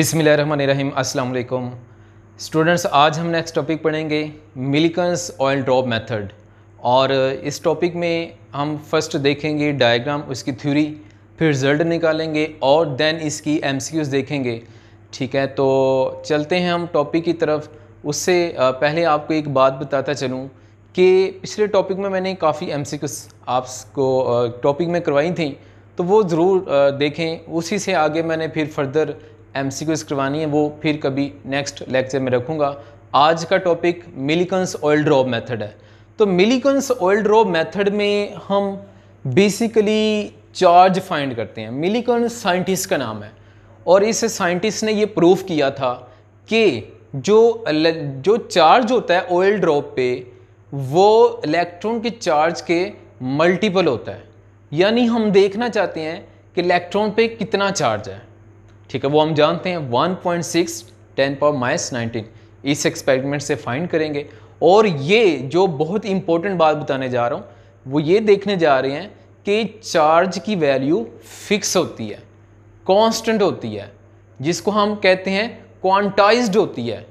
बिसमीम अस्सलाम स्टूडेंट्स आज हम नेक्स्ट टॉपिक पढ़ेंगे मिलिकन्स ऑयल ड्रॉप मेथड और इस टॉपिक में हम फर्स्ट देखेंगे डायग्राम उसकी थ्योरी फिर रिज़ल्ट निकालेंगे और देन इसकी एमसीक्यूज देखेंगे ठीक है तो चलते हैं हम टॉपिक की तरफ उससे पहले आपको एक बात बताता चलूँ कि पिछले टॉपिक में मैंने काफ़ी एम आपको टॉपिक में करवाई थी तो वो ज़रूर देखें उसी से आगे मैंने फिर फर्दर एम करवानी है वो फिर कभी नेक्स्ट लेक्चर में रखूँगा आज का topic Millikan's oil drop method है तो मिलिकन्स ऑयल ड्रॉप मेथड में हम बेसिकली चार्ज फाइंड करते हैं मिलिकन साइंटिस्ट का नाम है और इस साइंटिस्ट ने ये प्रूफ किया था कि जो जो चार्ज होता है ऑयल ड्रॉप पे वो इलेक्ट्रॉन के चार्ज के मल्टीपल होता है यानी हम देखना चाहते हैं कि इलेक्ट्रॉन पे कितना चार्ज है ठीक है वो हम जानते हैं 1.6 point six ten power minus nineteen इस एक्सपेरिमेंट से फाइंड करेंगे और ये जो बहुत इंपॉर्टेंट बात बताने जा रहा हूँ वो ये देखने जा रहे हैं कि चार्ज की वैल्यू फिक्स होती है कांस्टेंट होती है जिसको हम कहते हैं क्वान्टाइज होती है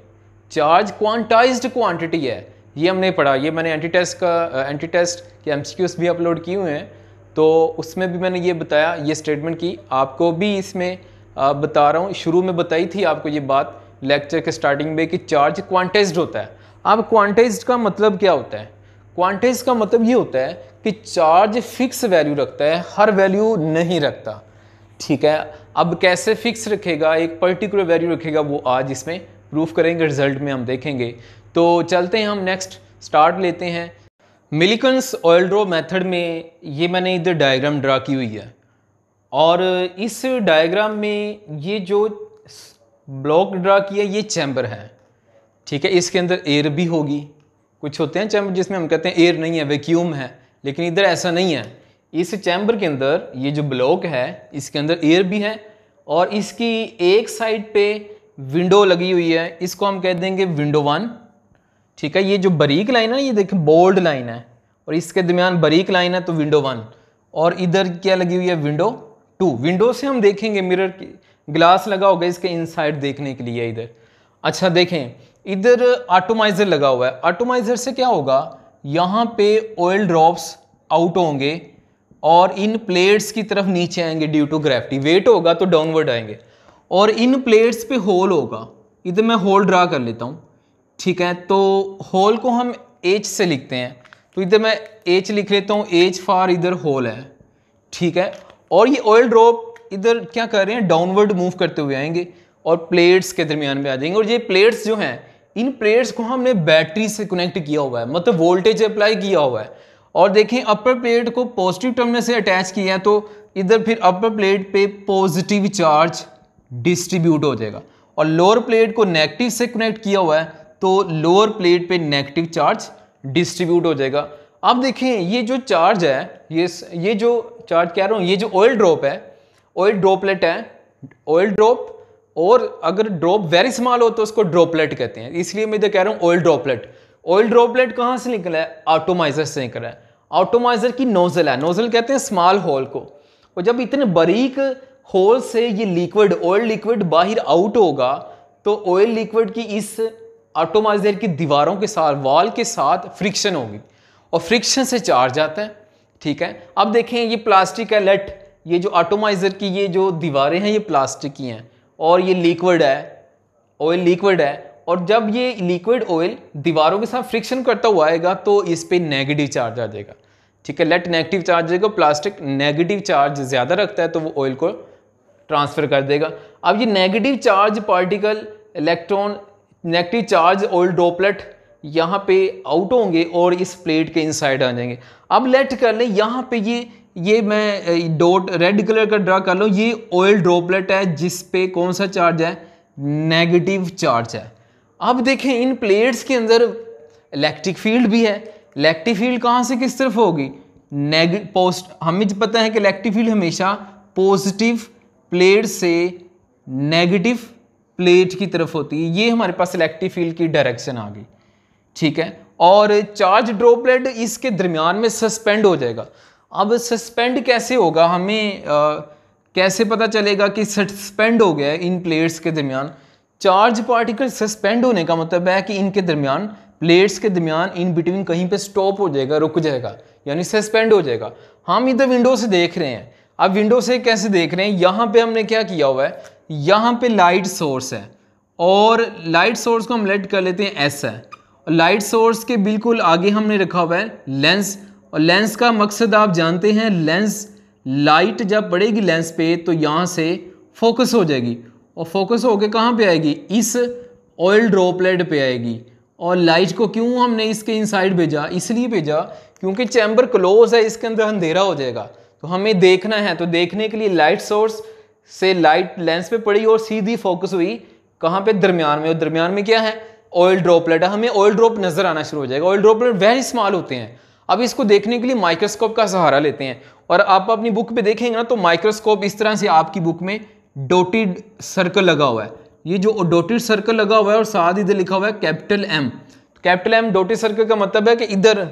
चार्ज क्वान्टाइज क्वांटिटी है ये हमने पढ़ा ये मैंने एंटी टेस्ट का एंटी टेस्ट के एम भी अपलोड किए हुए हैं तो उसमें भी मैंने ये बताया ये स्टेटमेंट की आपको भी इसमें बता रहा हूँ शुरू में बताई थी आपको ये बात लेक्चर के स्टार्टिंग में कि चार्ज क्वांटाइज्ड होता है अब क्वांटाइज्ड का मतलब क्या होता है क्वांटाइज का मतलब ये होता है कि चार्ज फिक्स वैल्यू रखता है हर वैल्यू नहीं रखता ठीक है अब कैसे फिक्स रखेगा एक पर्टिकुलर वैल्यू रखेगा वो आज इसमें प्रूफ करेंगे रिजल्ट में हम देखेंगे तो चलते हैं हम नेक्स्ट स्टार्ट लेते हैं मिलिकन्स ऑयल ड्रो मेथड में ये मैंने इधर डायग्राम ड्रा की हुई है और इस डायग्राम में ये जो ब्लॉक ड्रा किया ये चैम्बर है ठीक है इसके अंदर एयर भी होगी कुछ होते हैं चैम्बर जिसमें हम कहते हैं एयर नहीं है वैक्यूम है लेकिन इधर ऐसा नहीं है इस चैम्बर के अंदर ये जो ब्लॉक है इसके अंदर एयर भी है और इसकी एक साइड पे विंडो लगी हुई है इसको हम कह देंगे विंडो वन ठीक है ये जो बरीक लाइन है ना ये देखें बोल्ड लाइन है और इसके दरमियान बारीक लाइन है तो विंडो वन और इधर क्या लगी हुई है विंडो टू विंडो से हम देखेंगे मिरर की ग्लास लगा होगा इसके इनसाइड देखने के लिए इधर अच्छा देखें इधर ऑटोमाइज़र लगा हुआ है ऑटोमाइज़र से क्या होगा यहाँ पे ऑयल ड्रॉप्स आउट होंगे और इन प्लेट्स की तरफ नीचे आएंगे ड्यू टू ग्रेविटी वेट होगा तो डाउनवर्ड आएंगे और इन प्लेट्स पे होल होगा इधर मैं होल ड्रा कर लेता हूँ ठीक है तो होल को हम एच से लिखते हैं तो इधर मैं एच लिख लेता हूँ एच फार इधर होल है ठीक है और ये ऑयल ड्रॉप इधर क्या कर रहे हैं डाउनवर्ड मूव करते हुए आएंगे और प्लेट्स के दरमियान में आ जाएंगे और ये प्लेट्स जो हैं इन प्लेट्स को हमने बैटरी से कनेक्ट किया हुआ है मतलब वोल्टेज अप्लाई किया हुआ है और देखें अपर प्लेट को पॉजिटिव टर्मिनल से अटैच किया है तो इधर फिर अपर प्लेट पे पॉजिटिव चार्ज डिस्ट्रीब्यूट हो जाएगा और लोअर प्लेट को नेगेटिव से कनेक्ट किया हुआ है तो लोअर प्लेट पे नेगेटिव चार्ज डिस्ट्रीब्यूट हो जाएगा अब देखें ये जो चार्ज है ये ये जो चार्ज कह रहा हूँ ये जो ऑयल ड्रॉप है ऑयल ड्रॉपलेट है ऑयल ड्रॉप और अगर ड्रॉप वेरी स्मॉल हो तो उसको ड्रॉपलेट कहते हैं इसलिए मैं तो कह रहा हूँ ऑयल ड्रॉपलेट ऑयल ड्रॉपलेट कहाँ से निकला है ऑटोमाइजर से निकला है ऑटोमाइजर की नोजल है नोजल कहते हैं स्मॉल होल को और जब इतने बारीक होल से ये लिक्विड ऑयल लिक्विड बाहर आउट होगा तो ऑयल लिक्विड की इस ऑटोमाइजर की दीवारों के साथ वॉल के साथ फ्रिक्शन होगी और फ्रिक्शन से चार्ज आता है ठीक है अब देखें ये प्लास्टिक है लेट ये जो ऑटोमाइज़र की ये जो दीवारें हैं ये प्लास्टिक की हैं और ये लिक्विड है ऑयल लिक्विड है और जब ये लिक्विड ऑयल दीवारों के साथ फ्रिक्शन करता हुआ आएगा तो इस पर नेगेटिव चार्ज आ जाएगा ठीक है लेट नेगेटिव चार्ज देगा प्लास्टिक नेगेटिव चार्ज ज़्यादा रखता है तो वो ऑयल को ट्रांसफ़र कर देगा अब ये negative charge particle electron negative charge oil droplet यहाँ पे आउट होंगे और इस प्लेट के इनसाइड आ जाएंगे अब लेट कर लें यहाँ पे ये ये मैं डॉट रेड कलर का ड्रा कर लूँ ये ऑयल ड्रॉपलेट है जिस पे कौन सा चार्ज है नेगेटिव चार्ज है अब देखें इन प्लेट्स के अंदर इलेक्ट्रिक फील्ड भी है इलेक्ट्रिक फील्ड कहाँ से किस तरफ होगी नेग पोस्ट हमें तो पता है कि इलेक्ट्रिक फील्ड हमेशा पॉजिटिव प्लेट से नेगेटिव प्लेट की तरफ होती है ये हमारे पास इलेक्ट्रिक फील्ड की डायरेक्शन आ गई ठीक है और चार्ज ड्रॉपलेट इसके दरमियान में सस्पेंड हो जाएगा अब सस्पेंड कैसे होगा हमें आ, कैसे पता चलेगा कि सस्पेंड हो गया है इन प्लेट्स के दरमियान चार्ज पार्टिकल सस्पेंड होने का मतलब है कि इनके दरमियान प्लेट्स के दरमियान इन बिटवीन कहीं पे स्टॉप हो जाएगा रुक जाएगा यानी सस्पेंड हो जाएगा हम इधर विंडो से देख रहे हैं अब विंडो से कैसे देख रहे हैं यहाँ पे हमने क्या किया हुआ है यहाँ पे लाइट सोर्स है और लाइट सोर्स को हम लेट कर लेते हैं एस है लाइट सोर्स के बिल्कुल आगे हमने रखा हुआ है लेंस और लेंस का मकसद आप जानते हैं लेंस लाइट जब पड़ेगी लेंस पे तो यहाँ से फोकस हो जाएगी और फोकस होके कहाँ पे आएगी इस ऑयल ड्रॉपलेट पे आएगी और लाइट को क्यों हमने इसके इनसाइड भेजा इसलिए भेजा क्योंकि चैम्बर क्लोज है इसके अंदर अंधेरा हो जाएगा तो हमें देखना है तो देखने के लिए लाइट सोर्स से लाइट लेंस पे पड़ी और सीधी फोकस हुई कहाँ पे दरमियान में और दरमियान में क्या है ऑयल ड्रॉपलेट है हमें ऑयल ड्रॉप नजर आना शुरू हो जाएगा ऑयल ड्रॉपलेट वेरी स्मॉल होते हैं अब इसको देखने के लिए माइक्रोस्कोप का सहारा लेते हैं और आप अपनी बुक पे देखेंगे ना तो माइक्रोस्कोप इस तरह से आपकी बुक में डोटेड सर्कल लगा हुआ है ये जो डोटेड सर्कल लगा हुआ है और साथ इधर लिखा हुआ है capital M capital M dotted circle का मतलब है कि इधर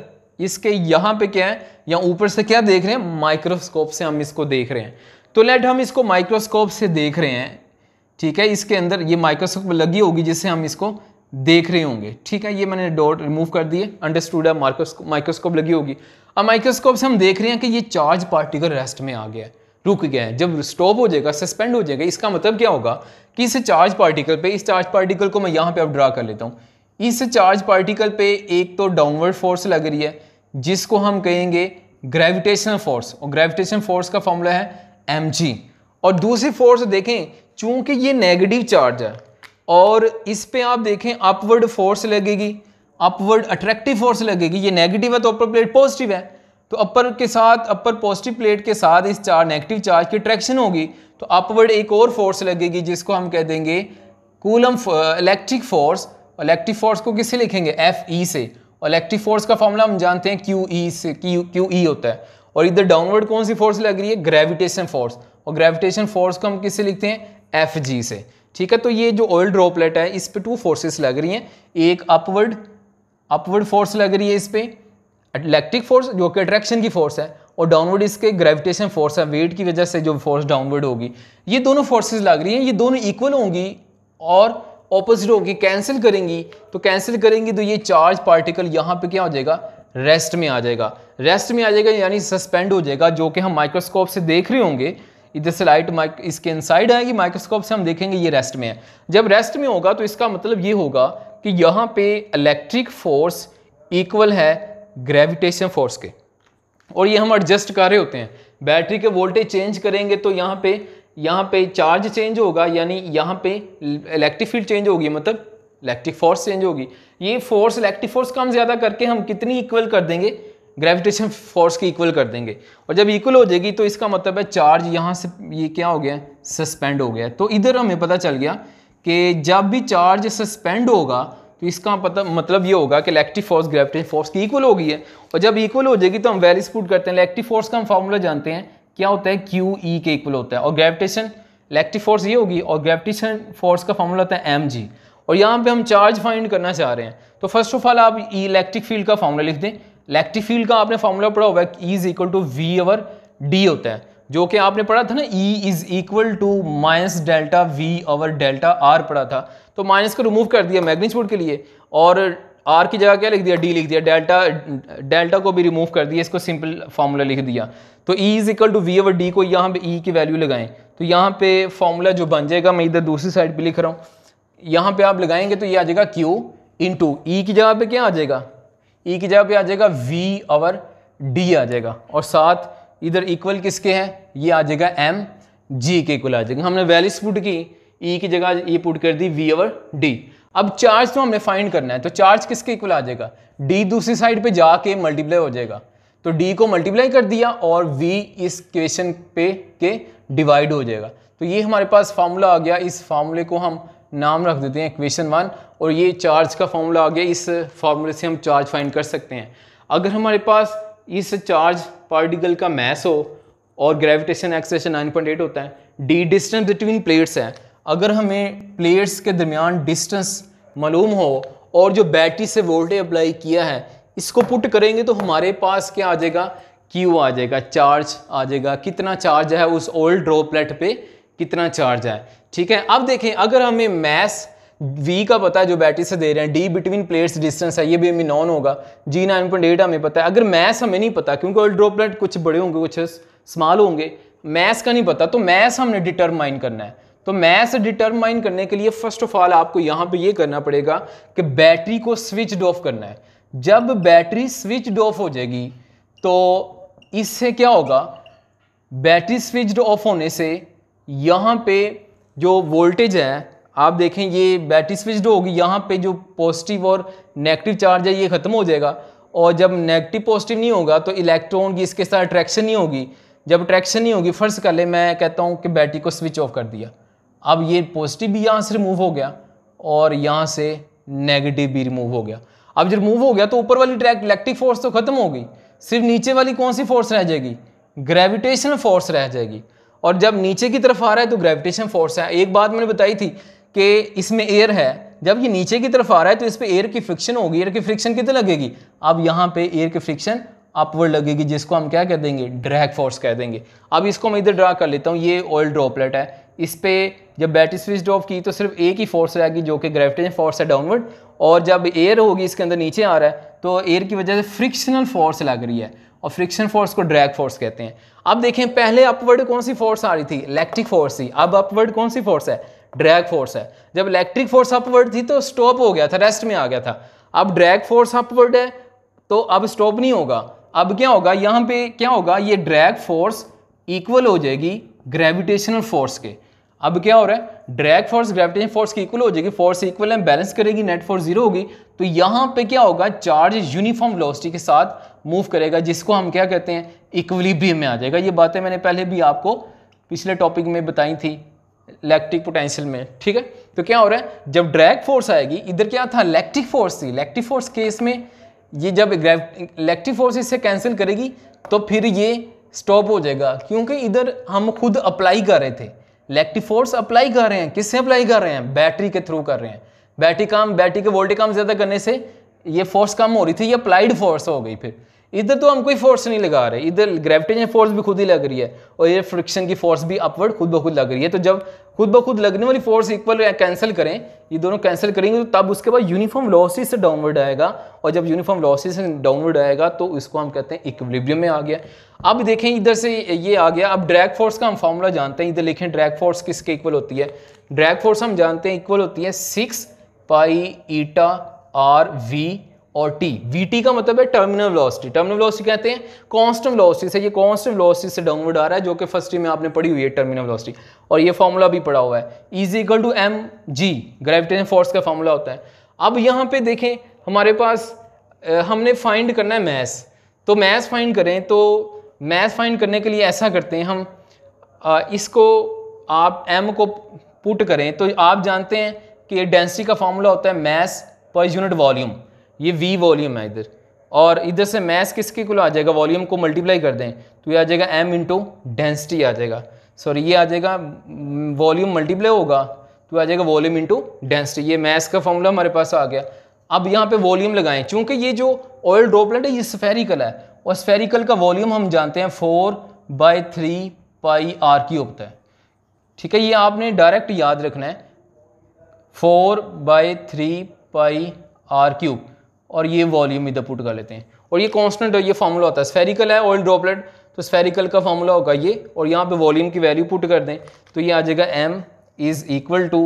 इसके यहाँ पे क्या है या ऊपर से क्या देख रहे हैं माइक्रोस्कोप से हम इसको देख रहे हैं तो लेट हम इसको माइक्रोस्कोप से देख रहे हैं ठीक है इसके अंदर ये माइक्रोस्कोप लगी होगी जिससे हम इसको देख रहे होंगे ठीक है ये मैंने डॉट रिमूव कर दिए अंडरस्टूड है माइक्रोस्कोप लगी होगी अब माइक्रोस्कोप से हम देख रहे हैं कि ये चार्ज पार्टिकल रेस्ट में आ गया है रुक गया है जब स्टॉप हो जाएगा सस्पेंड हो जाएगा इसका मतलब क्या होगा कि इस चार्ज पार्टिकल पे इस चार्ज पार्टिकल को मैं यहाँ पे अब ड्रा कर लेता हूँ इस चार्ज पार्टिकल पे एक तो डाउनवर्ड फोर्स लग रही है जिसको हम कहेंगे ग्रेविटेशनल फोर्स और ग्रेविटेशन फोर्स का फॉर्मूला है एम और दूसरी फोर्स देखें चूंकि ये नेगेटिव चार्ज है और इस पे आप देखें अपवर्ड फोर्स लगेगी अपवर्ड अट्रैक्टिव फोर्स लगेगी ये नेगेटिव है तो अपर प्लेट पॉजिटिव है तो अपर के साथ अपर पॉजिटिव प्लेट के साथ इस चार नेगेटिव चार्ज की अट्रैक्शन होगी तो अपवर्ड एक और फोर्स लगेगी जिसको हम कह देंगे coulomb electric force electric force को किससे लिखेंगे एफ ई से और इलेक्ट्रिक फोर्स का फॉर्मूला हम जानते हैं क्यू ई से क्यू क्यू ई होता है और इधर डाउनवर्ड कौन सी फोर्स लग रही है ग्रेविटेशन फोर्स और ग्रेविटेशन फोर्स को हम किससे लिखते हैं एफ जी से ठीक है तो ये जो ऑयल ड्रॉपलेट है इस पर टू फोर्सेस लग रही हैं एक अपवर्ड अपवर्ड फोर्स लग रही है इस पर इलेक्ट्रिक फोर्स जो कि अट्रैक्शन की फोर्स है और डाउनवर्ड इसके ग्रेविटेशन फोर्स है वेट की वजह से जो फोर्स डाउनवर्ड होगी ये दोनों फोर्सेज लग रही हैं ये दोनों इक्वल होंगी और ऑपोजिट होगी कैंसिल करेंगी तो कैंसिल करेंगी तो ये चार्ज पार्टिकल यहाँ पे क्या हो जाएगा रेस्ट में आ जाएगा रेस्ट में आ जाएगा यानी सस्पेंड हो जाएगा जो कि हम माइक्रोस्कोप से देख रहे होंगे इधर से लाइट इसके इनसाइड आएगी माइक्रोस्कोप से हम देखेंगे ये रेस्ट में है जब रेस्ट में होगा तो इसका मतलब ये होगा कि यहाँ पे इलेक्ट्रिक फोर्स इक्वल है ग्रेविटेशन फोर्स के और ये हम एडजस्ट कर रहे होते हैं बैटरी के वोल्टेज चेंज करेंगे तो यहाँ पे यहाँ पे चार्ज चेंज होगा यानी यहाँ पे इलेक्ट्रिक फील्ड चेंज होगी मतलब इलेक्ट्रिक फोर्स चेंज होगी ये फोर्स इलेक्ट्रिक फोर्स कम ज़्यादा करके हम कितनी इक्वल कर देंगे ग्रेविटेशन फोर्स के इक्वल कर देंगे और जब इक्वल हो जाएगी तो इसका मतलब है चार्ज यहाँ से ये क्या हो गया सस्पेंड हो गया तो इधर हमें पता चल गया कि जब भी चार्ज सस्पेंड होगा तो इसका पता मतलब ये होगा कि इलेक्ट्रिक फोर्स ग्रेविटेशन फोर्स की इक्वल हो गई है और जब इक्वल हो जाएगी तो हम वैली पुट करते हैं इलेक्ट्रिक फोर्स का हम फार्मूला जानते हैं क्या होता है क्यू ई e के इक्वल होता है और ग्रेविटेशन इलेक्ट्रिक फोर्स ये होगी और ग्रेविटेशन फोर्स का फॉर्मूला होता है एम जी और यहाँ पर हम चार्ज फाइंड करना चाह रहे हैं तो फर्स्ट ऑफ ऑल आप इलेक्ट्रिक फील्ड का फॉर्मूला लिख दें इलेक्ट्रिक फील्ड का आपने फॉर्मूला पढ़ा होगा E is equal to V over D होता है जो कि आपने पढ़ा था ना E is equal to minus delta V over delta R पढ़ा था तो माइनस को रिमूव कर दिया मैग्नीट्यूड के लिए और आर की जगह क्या लिख दिया डी लिख दिया डेल्टा डेल्टा को भी रिमूव कर दिया इसको सिंपल फार्मूला लिख दिया तो E is equal to V over D को यहाँ पे ई e की वैल्यू लगाएं तो यहाँ पे फार्मूला जो बन जाएगा मैं इधर दूसरी साइड पे लिख रहा हूँ यहाँ पे आप लगाएंगे तो ये आ जाएगा क्यू इन टू ई की जगह पे क्या आ जाएगा ई e की जगह पे आ जाएगा वी और डी आ जाएगा और साथ इधर इक्वल किसके हैं ये आ जाएगा एम जी के इक्वल आ जाएगा हमने वैल्यूज पुट की ई e की जगह ये पुट कर दी वी और डी अब चार्ज तो हमने फाइंड करना है तो चार्ज किसके इक्वल आ जाएगा डी दूसरी साइड पे जाके मल्टीप्लाई हो जाएगा तो डी को मल्टीप्लाई कर दिया और वी इस क्वेश्चन पे के डिवाइड हो जाएगा तो ये हमारे पास फार्मूला आ गया इस फार्मूले को हम नाम रख देते हैं इक्वेशन वन और ये चार्ज का फॉर्मूला आ गया इस फार्मूले से हम चार्ज फाइंड कर सकते हैं अगर हमारे पास इस चार्ज पार्टिकल का मैस हो और ग्रेविटेशन एक्सेशन 9.8 होता है डी डिस्टेंस बिटवीन प्लेट्स है अगर हमें प्लेट्स के दरमियान डिस्टेंस मालूम हो और जो बैटरी से वोल्टेज अप्लाई किया है इसको पुट करेंगे तो हमारे पास क्या आ जाएगा क्यू आ जाएगा चार्ज आ जाएगा कितना चार्ज है उस ओल्ड ड्रॉपलेट पे कितना चार्ज है ठीक है अब देखें अगर हमें मैस वी का पता है जो बैटरी से दे रहे हैं डी बिटवीन प्लेट्स डिस्टेंस है ये भी हमें नॉन होगा जी नाइन पॉइंट एट हमें पता है अगर मैस हमें नहीं पता क्योंकि ऑयल ड्रॉपलेट कुछ बड़े होंगे कुछ स्मॉल होंगे मैस का नहीं पता तो मैस हमने डिटरमाइन करना है तो मैस डिटरमाइन करने के लिए फर्स्ट ऑफ ऑल आपको यहाँ पे ये करना पड़ेगा कि बैटरी को स्विच ऑफ करना है जब बैटरी स्विच ऑफ हो जाएगी तो इससे क्या होगा बैटरी स्विच ऑफ होने से यहाँ पे जो वोल्टेज है आप देखें ये बैटरी स्विचड तो होगी यहाँ पे जो पॉजिटिव और नेगेटिव चार्ज है ये ख़त्म हो जाएगा और जब नेगेटिव पॉजिटिव नहीं होगा तो इलेक्ट्रॉन की इसके साथ अट्रैक्शन नहीं होगी जब अट्रैक्शन नहीं होगी फ़र्ज़ कर ले मैं कहता हूँ कि बैटरी को स्विच ऑफ कर दिया अब ये पॉजिटिव भी यहाँ से रिमूव हो गया और यहाँ से नेगेटिव भी रिमूव हो गया अब जब रिमूव हो गया तो ऊपर वाली ट्रैक इलेक्ट्रिक फोर्स तो ख़त्म हो गई सिर्फ नीचे वाली कौन सी फोर्स रह जाएगी ग्रेविटेशनल फोर्स रह जाएगी और जब नीचे की तरफ आ रहा है तो ग्रेविटेशन फोर्स है एक बात मैंने बताई थी कि इसमें एयर है जब ये नीचे की तरफ आ रहा है तो इस पर एयर की फ्रिक्शन होगी एयर की फ्रिक्शन कितनी लगेगी अब यहाँ पे एयर की फ्रिक्शन अपवर्ड लगेगी जिसको हम क्या कह देंगे ड्रैग फोर्स कह देंगे अब इसको मैं इधर ड्रा कर लेता हूँ ये ऑयल ड्रॉपलेट है इस पर जब बैटरी स्विच ड्रॉप की तो सिर्फ एक ही फोर्स रहेगी जो कि ग्रेविटेशन फोर्स है डाउनवर्ड और जब एयर होगी इसके अंदर नीचे आ रहा है तो एयर की वजह से फ्रिक्शनल फोर्स लग रही है और फ्रिक्शन फोर्स को ड्रैग फोर्स कहते हैं अब देखें पहले अपवर्ड कौन सी फोर्स आ रही थी इलेक्ट्रिक फोर्स थी अब अपवर्ड कौन सी फोर्स है ड्रैग फोर्स है जब इलेक्ट्रिक फोर्स अपवर्ड थी तो स्टॉप हो गया था रेस्ट में आ गया था अब ड्रैग फोर्स अपवर्ड है तो अब स्टॉप नहीं होगा अब क्या होगा यहाँ पे क्या होगा ये ड्रैग फोर्स इक्वल हो जाएगी ग्रेविटेशनल फोर्स के अब क्या हो रहा है ड्रैग फोर्स ग्रेविटेशन फोर्स की इक्वल हो जाएगी फोर्स इक्वल है बैलेंस करेगी नेट फोर्स जीरो होगी तो यहाँ पे क्या होगा चार्ज यूनिफॉर्म वेलोसिटी के साथ मूव करेगा जिसको हम क्या कहते हैं भी में आ जाएगा ये बातें मैंने पहले भी आपको पिछले टॉपिक में बताई थी इलेक्ट्रिक पोटेंशियल में ठीक है तो क्या हो रहा है जब ड्रैग फोर्स आएगी इधर क्या था इलेक्ट्रिक फोर्स थी इलेक्ट्रिक फोर्स केस में ये जब इलेक्ट्रिक फोर्स इससे कैंसिल करेगी तो फिर ये स्टॉप हो जाएगा क्योंकि इधर हम खुद अप्लाई कर रहे थे इलेक्ट्रिक फोर्स अप्लाई कर रहे हैं किससे अप्लाई कर रहे हैं बैटरी के थ्रू कर रहे हैं बैटरी काम बैटरी के वोल्टेज काम ज़्यादा करने से ये फोर्स कम हो रही थी ये अप्लाइड फोर्स हो गई फिर इधर तो हम कोई फोर्स नहीं लगा रहे इधर ग्रेविटेशन फोर्स भी खुद ही लग रही है और ये फ्रिक्शन की फोर्स भी अपवर्ड खुद ब खुद लग रही है तो जब खुद ब खुद लगने वाली फोर्स इक्वल कैंसिल करें ये दोनों कैंसिल करेंगे तो तब उसके बाद यूनिफॉर्म लॉसिस से डाउनवर्ड आएगा और जब यूनिफॉर्म लॉसिस से डाउनवर्ड आएगा तो उसको हम कहते हैं इक्विलिब्रियम में आ गया अब देखें इधर से ये आ गया अब ड्रैग फोर्स का हम फॉर्मूला जानते हैं इधर लिखें ड्रैग फोर्स किसके इक्वल होती है ड्रैग फोर्स हम जानते हैं इक्वल होती है six pi eta R V और टी वी टी का मतलब है टर्मिनल वेलोसिटी टर्मिनल वेलोसिटी कहते हैं कांस्टेंट वेलोसिटी से ये कांस्टेंट वेलोसिटी से डाउनवर्ड आ रहा है जो कि फर्स्ट ईयर में आपने पढ़ी हुई है टर्मिनल वेलोसिटी और ये फॉर्मूला भी पढ़ा हुआ है is equal to M G gravitation force का फॉर्मूला होता है अब यहाँ पे देखें हमारे पास हमने फाइंड करना है मैथ तो मैथ फाइंड करें तो मैथ फाइंड करने के लिए ऐसा करते हैं हम इसको आप एम को पुट करें तो आप जानते हैं कि डेंसिटी का फॉर्मूला होता है मैथ पर यूनिट वॉल्यूम ये वी वॉल्यूम है इधर और इधर से मैस किसके को आ जाएगा वॉल्यूम को मल्टीप्लाई कर दें तो ये आ जाएगा एम इंटू डेंसिटी आ जाएगा सॉरी ये आ जाएगा वॉल्यूम मल्टीप्लाई होगा तो आ जाएगा वॉल्यूम इंटू डेंसिटी ये मैस का फॉर्मूला हमारे पास आ गया अब यहाँ पे वॉल्यूम लगाएं क्योंकि ये जो ऑयल ड्रॉपलेट है ये स्फेरिकल है और स्फेरिकल का वॉल्यूम हम जानते हैं four by three pi R cube होता है ठीक है ये आपने डायरेक्ट याद रखना है four by three pi R cube और ये वॉल्यूम इधर पुट कर लेते हैं और ये कांस्टेंट है ये फार्मूला होता है स्फेरिकल है ऑयल ड्रॉपलेट तो स्फेरिकल का फार्मूला होगा ये और यहाँ पे वॉल्यूम की वैल्यू पुट कर दें तो ये आ जाएगा M is equal to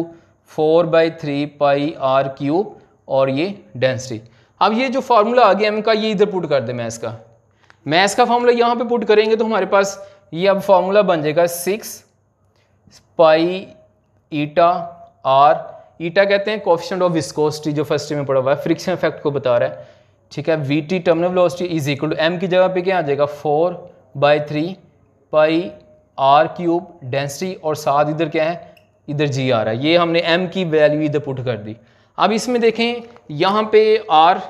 four by three pi R cube और ये डेंसिटी अब ये जो फार्मूला आ गया एम का ये इधर पुट कर दें मैथ्स का मैथ्स का फार्मूला यहाँ पर पुट करेंगे तो हमारे पास ये अब फार्मूला बन जाएगा six pi eta are eta कहते हैं कॉफिशेंट ऑफ विस्कोसिटी जो फर्स्ट में पड़ा हुआ है फ्रिक्शन इफेक्ट को बता रहा है ठीक है V T terminal velocity is equal to M की जगह पे क्या आ जाएगा four by three pi R cube density और साथ इधर क्या है इधर जी आ रहा है ये हमने एम की वैल्यू इधर पुट कर दी अब इसमें देखें यहाँ पे आर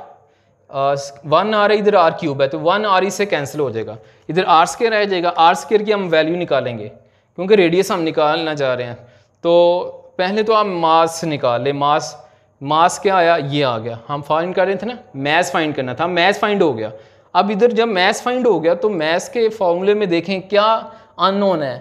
वन आ रहा है इधर आर क्यूब है तो वन आर इसे कैंसिल हो जाएगा इधर आर स्केयर आ जाएगा आर स्केयर की हम वैल्यू निकालेंगे क्योंकि रेडियस हम निकालना चाह रहे हैं तो पहले तो आप मास निकाल ले मास मास क्या आया ये आ गया हम फाइंड कर रहे थे ना मैथ फाइंड करना था मैथ फाइंड हो गया अब इधर जब मैथ फाइंड हो गया तो मैथ के फॉर्मूले में देखें क्या अनोन है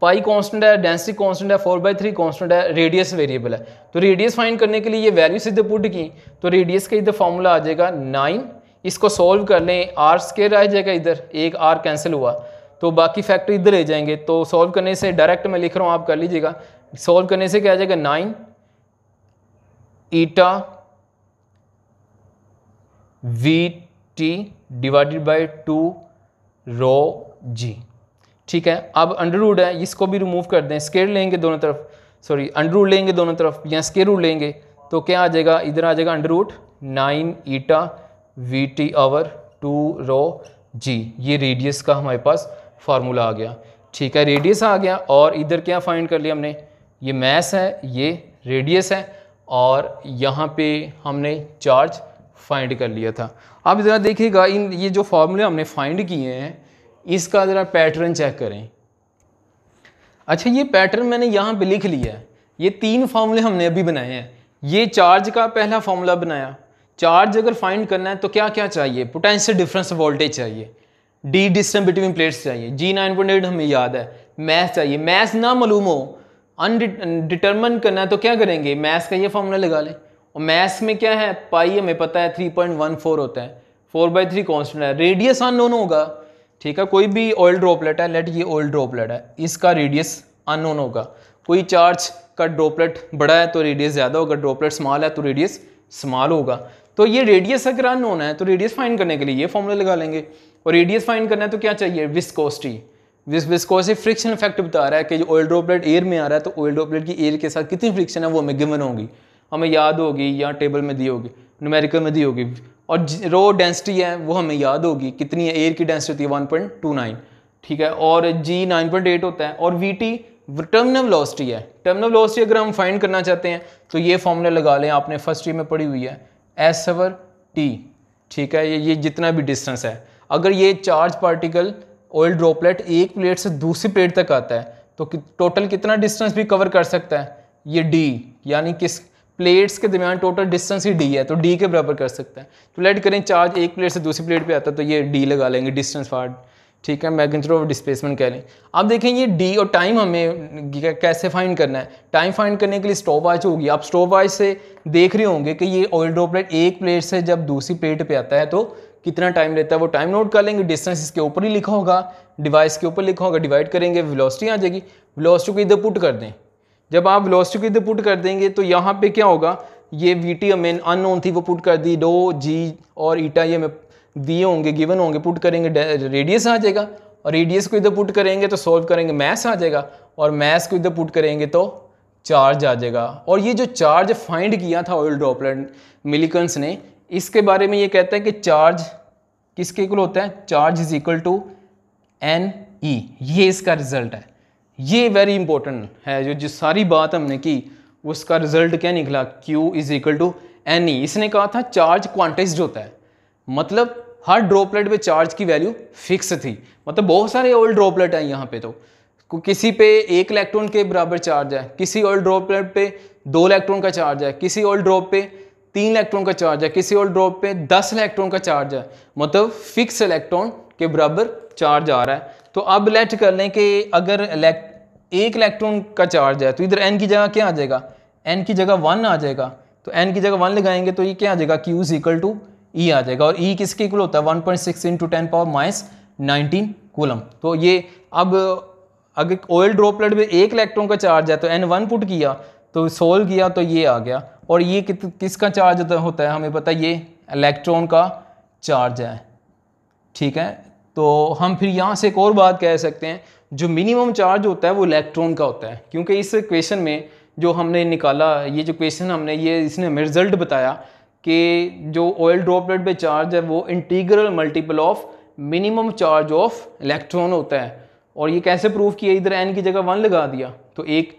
पाई कांस्टेंट है डेंसिटी कांस्टेंट है फोर बाई थ्री कॉन्स्टेंट है रेडियस वेरिएबल है तो रेडियस फाइंड करने के लिए ये वैल्यू सीधे पुट की तो रेडियस का इधर फॉर्मूला आ जाएगा नाइन इसको सॉल्व कर लें आर स्केयर आ जाएगा इधर एक आर कैंसिल हुआ तो बाकी फैक्टर इधर ले जाएंगे तो सॉल्व करने से डायरेक्ट मैं लिख रहा हूँ आप कर लीजिएगा सॉल्व करने से क्या आ जाएगा nine eta V T divided by two rho G ठीक है अब अंडर रूड है इसको भी रिमूव कर दें स्केर लेंगे दोनों तरफ सॉरी अंडर रूड लेंगे दोनों तरफ या स्केर लेंगे तो क्या आ जाएगा इधर आ जाएगा under root nine eta V T over two rho G ये रेडियस का हमारे पास फार्मूला आ गया ठीक है रेडियस आ गया और इधर क्या फाइंड कर लिया हमने ये मैस है ये रेडियस है और यहाँ पे हमने चार्ज फाइंड कर लिया था अब ज़रा देखिएगा इन ये जो फार्मूले हमने फाइंड किए हैं इसका ज़रा पैटर्न चेक करें अच्छा ये पैटर्न मैंने यहाँ पे लिख लिया है ये तीन फार्मूले हमने अभी बनाए हैं ये चार्ज का पहला फार्मूला बनाया चार्ज अगर फाइंड करना है तो क्या क्या चाहिए पोटेंशियल डिफरेंस वोल्टेज चाहिए डी डिस्टेंस बिटवीन प्लेट्स चाहिए जी नाइन पॉइंट हमें याद है मैथ चाहिए मैथ ना मालूम हो अनडिटर्मन करना है तो क्या करेंगे मैथ्स का ये फॉर्मूला लगा लें और मैथ्स में क्या है पाई हमें पता है थ्री पॉइंट वन फोर होता है फोर बाई थ्री कॉन्स्टेंट है रेडियस अननोन होगा ठीक है कोई भी ऑयल ड्रॉपलेट है लेट ये ऑयल ड्रॉपलेट है इसका रेडियस अननोन होगा कोई चार्ज का ड्रॉपलेट बड़ा है तो रेडियस ज़्यादा होगा ड्रॉपलेट स्मॉल है तो रेडियस स्मॉल होगा तो ये रेडियस अगर अननोन है तो रेडियस फाइंड करने के लिए ये फॉर्मूला लगा लेंगे और रेडियस फाइंड करना है तो क्या चाहिए विस्कोसिटी विस्कोसिव फ्रिक्शन इफेक्ट बता रहा है कि जो ऑयल ड्रॉपलेट एयर में आ रहा है तो ऑयल ड्रॉपलेट की एयर के साथ कितनी फ्रिक्शन है वो हमें गिवन होगी हमें याद होगी या टेबल में दी होगी न्यूमेरिकल में दी होगी और रो डेंसिटी है वो हमें याद होगी कितनी है एयर की डेंसिटी होती है वन पॉइंट टू नाइन ठीक है और जी नाइन पॉइंट एट होता है और वी टी टर्मिनल वेलोसिटी है टर्मिनल वेलोसिटी अगर हम फाइंड करना चाहते हैं तो ये फॉर्मूला लगा लें आपने फर्स्ट ईयर में पढ़ी हुई है एस अवर टी ठीक है ये ये जितना भी डिस्टेंस है अगर ये चार्ज पार्टिकल ऑयल ड्रॉपलेट एक प्लेट से दूसरी प्लेट तक आता है तो कि, टोटल कितना डिस्टेंस भी कवर कर सकता है ये डी यानी किस प्लेट्स के दरमियान टोटल डिस्टेंस ही डी है तो डी के बराबर कर सकता है तो लेट करें चार्ज एक प्लेट से दूसरी प्लेट पे आता है तो ये डी लगा लेंगे डिस्टेंस फार ठीक है मैगनेचर ऑफ डिस्प्लेसमेंट कह लें आप देखें ये डी और टाइम हमें कैसे फाइंड करना है टाइम फाइंड करने के लिए स्टॉप वाच होगी आप स्टॉप वाच से देख रहे होंगे कि ये ऑयल ड्रॉपलेट एक प्लेट से जब दूसरी प्लेट पर आता है तो कितना टाइम लेता है वो टाइम नोट कर लेंगे डिस्टेंस इसके ऊपर ही लिखा होगा डिवाइस के ऊपर लिखा होगा डिवाइड करेंगे वेलोसिटी आ जाएगी वेलोसिटी को इधर पुट कर दें जब आप वेलोसिटी को इधर पुट कर देंगे तो यहाँ पे क्या होगा ये वी टी हमें थी वो पुट कर दी डो जी और ईटा ये हमें वी होंगे गिवन होंगे पुट करेंगे रेडियस आ जाएगा और रेडियस को इधर पुट करेंगे तो सॉल्व करेंगे मैथ्स आ जाएगा और मैथ्स को इधर पुट करेंगे तो चार्ज आ जाएगा और ये जो चार्ज फाइंड किया था ऑयल ड्रॉपलेट मिलिकन्स ने इसके बारे में ये कहता है कि चार्ज किसके इक्वल होता है charge is equal to N E ये इसका रिजल्ट है ये वेरी इंपॉर्टेंट है जो जो सारी बात हमने की उसका रिजल्ट क्या निकला Q is equal to N E इसने कहा था चार्ज क्वांटिज होता है मतलब हर ड्रॉपलेट पे चार्ज की वैल्यू फिक्स थी मतलब बहुत सारे ओल्ड ड्रॉपलेट हैं यहाँ पे तो किसी पे एक इलेक्ट्रॉन के बराबर चार्ज है किसी ओल्ड ड्रॉपलेट पे दो इलेक्ट्रॉन का चार्ज है किसी ओल्ड ड्रॉप पे तीन इलेक्ट्रॉन का चार्ज है किसी और ड्रॉप पे दस इलेक्ट्रॉन का चार्ज है मतलब फिक्स इलेक्ट्रॉन के बराबर चार्ज आ रहा है तो अब लेट कर लें कि अगर एक इलेक्ट्रॉन का चार्ज है तो इधर एन की जगह क्या आ जाएगा एन की जगह वन आ जाएगा तो एन की जगह वन लगाएंगे तो ये क्या आ जाएगा Q is equal to E आ जाएगा और ई e किसके इक्वल होता है one point six into ten power minus nineteen coulomb तो ये अब अगर ऑयल ड्रॉपलेट में एक इलेक्ट्रॉन का चार्ज है तो एन वन पुट किया तो सोल्व किया तो ये आ गया और ये कित किसका चार्ज होता है हमें पता है ये इलेक्ट्रॉन का चार्ज है ठीक है तो हम फिर यहाँ से एक और बात कह सकते हैं जो मिनिमम चार्ज होता है वो इलेक्ट्रॉन का होता है क्योंकि इस क्वेश्चन में जो हमने निकाला ये जो क्वेश्चन हमने ये इसने हमें रिजल्ट बताया कि जो ऑयल ड्रॉपलेट पे चार्ज है वो integral multiple of minimum charge of electron होता है और ये कैसे प्रूव किया इधर एन की जगह वन लगा दिया तो एक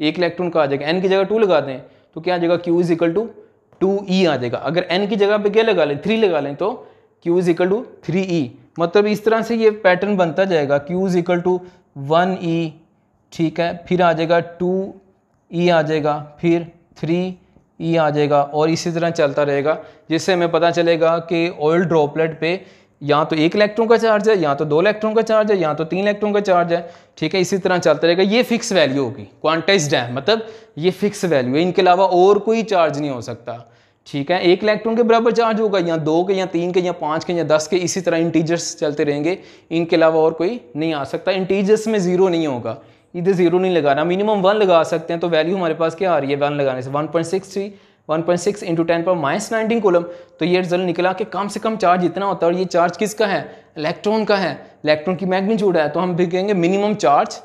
एक इलेक्ट्रॉन का आ जाएगा एन की जगह टू लगा दें तो क्या आ जाएगा Q is equal to two E आ जाएगा अगर एन की जगह पे क्या लगा लें थ्री लगा लें तो Q is equal to three E मतलब इस तरह से ये पैटर्न बनता जाएगा Q is equal to one E ठीक है फिर आ जाएगा टू ई e आ जाएगा फिर थ्री ई e आ जाएगा और इसी तरह चलता रहेगा जिससे हमें पता चलेगा कि ऑयल ड्रॉपलेट पे या तो एक इलेक्ट्रॉन का चार्ज है या तो दो इलेक्ट्रॉन का चार्ज है या तो तीन इलेक्ट्रॉन का चार्ज है ठीक है इसी तरह चलता रहेगा ये फिक्स वैल्यू होगी क्वांटाइज्ड है मतलब ये फिक्स वैल्यू है इनके अलावा और कोई चार्ज नहीं हो सकता ठीक है एक इलेक्ट्रॉन के बराबर चार्ज होगा या दो के या तीन के या पाँच के या दस के इसी तरह इंटीजर्स चलते रहेंगे इनके अलावा और कोई नहीं आ सकता इंटीजर्स में ज़ीरो नहीं होगा इधर ज़ीरो नहीं लगाना मिनिमम वन लगा सकते हैं तो वैल्यू हमारे पास क्या आ रही है वन लगाने से one point six three one point six into ten पर माइनस नाइनटीन कोलम तो ये रिजल्ट निकला कि कम से कम चार्ज इतना होता है और ये चार्ज किसका है इलेक्ट्रॉन का है इलेक्ट्रॉन की मैग्नीट्यूड है तो हम भी कहेंगे मिनिमम चार्ज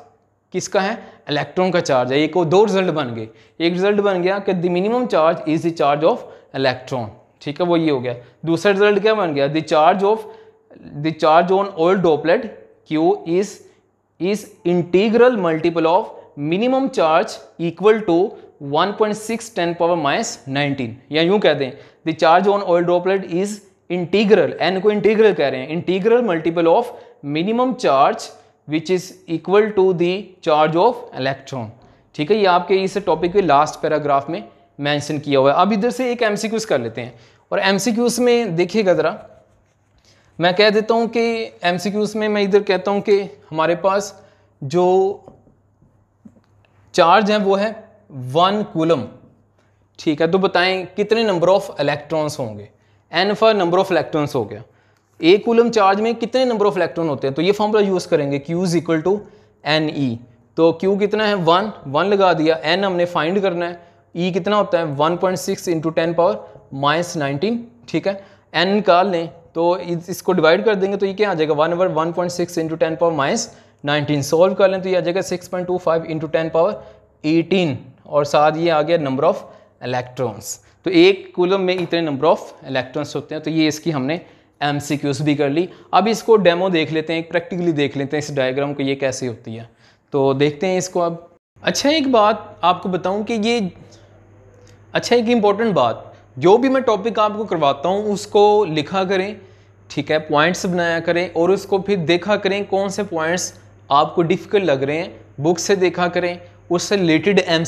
किसका है इलेक्ट्रॉन का चार्ज है एक और दो रिजल्ट बन गए एक रिजल्ट बन गया कि the minimum charge is the charge of electron ठीक है वो ये हो गया दूसरा रिजल्ट क्या बन गया the charge of the charge on all droplet Q is is integral multiple of minimum charge equal to 1.6 ten power minus nineteen या यूं कह दें the charge on oil droplet is integral N को integral कह रहे हैं integral multiple of minimum charge which is equal to the charge of electron ठीक है ये आपके इस टॉपिक के लास्ट पैराग्राफ में मैंशन किया हुआ है अब इधर से एक एम कर लेते हैं और एम में देखिएगा ज़रा मैं कह देता हूँ कि एम में मैं इधर कहता हूँ कि हमारे पास जो चार्ज है वो है वन कूलम ठीक है तो बताएं कितने नंबर ऑफ इलेक्ट्रॉन्स होंगे N for number of electrons हो गया एक कूलम चार्ज में कितने नंबर ऑफ इलेक्ट्रॉन होते हैं तो ये फॉर्मूला यूज़ करेंगे Q is equal to N E तो क्यू कितना है वन वन लगा दिया एन हमने फाइंड करना है ई e कितना होता है one point six into ten power minus nineteen ठीक है एन निकाल लें तो इसको डिवाइड कर देंगे तो ये क्या आ जाएगा one over one point six into ten power minus nineteen solve कर लें तो ये आ जाएगा six point two five into ten power eighteen और साथ ये आ गया नंबर ऑफ़ इलेक्ट्रॉन्स तो एक कूलम में इतने नंबर ऑफ़ इलेक्ट्रॉन्स होते हैं तो ये इसकी हमने एम भी कर ली अब इसको डेमो देख लेते हैं प्रैक्टिकली देख लेते हैं इस डायग्राम को ये कैसे होती है तो देखते हैं इसको अब अच्छा एक बात आपको बताऊं कि ये अच्छा एक इम्पॉर्टेंट बात जो भी मैं टॉपिक आपको करवाता हूँ उसको लिखा करें ठीक है पॉइंट्स बनाया करें और उसको फिर देखा करें कौन से पॉइंट्स आपको डिफ़िकल्ट लग रहे हैं बुक से देखा करें उससे रिलेटेड एम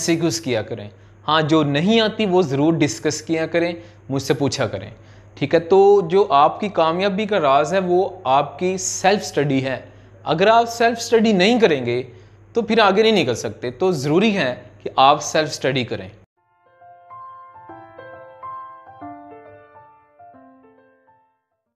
किया करें हाँ जो नहीं आती वो ज़रूर डिस्कस किया करें मुझसे पूछा करें ठीक है तो जो आपकी कामयाबी का राज है वो आपकी सेल्फ स्टडी है अगर आप सेल्फ स्टडी नहीं करेंगे तो फिर आगे नहीं निकल सकते तो ज़रूरी है कि आप सेल्फ स्टडी करें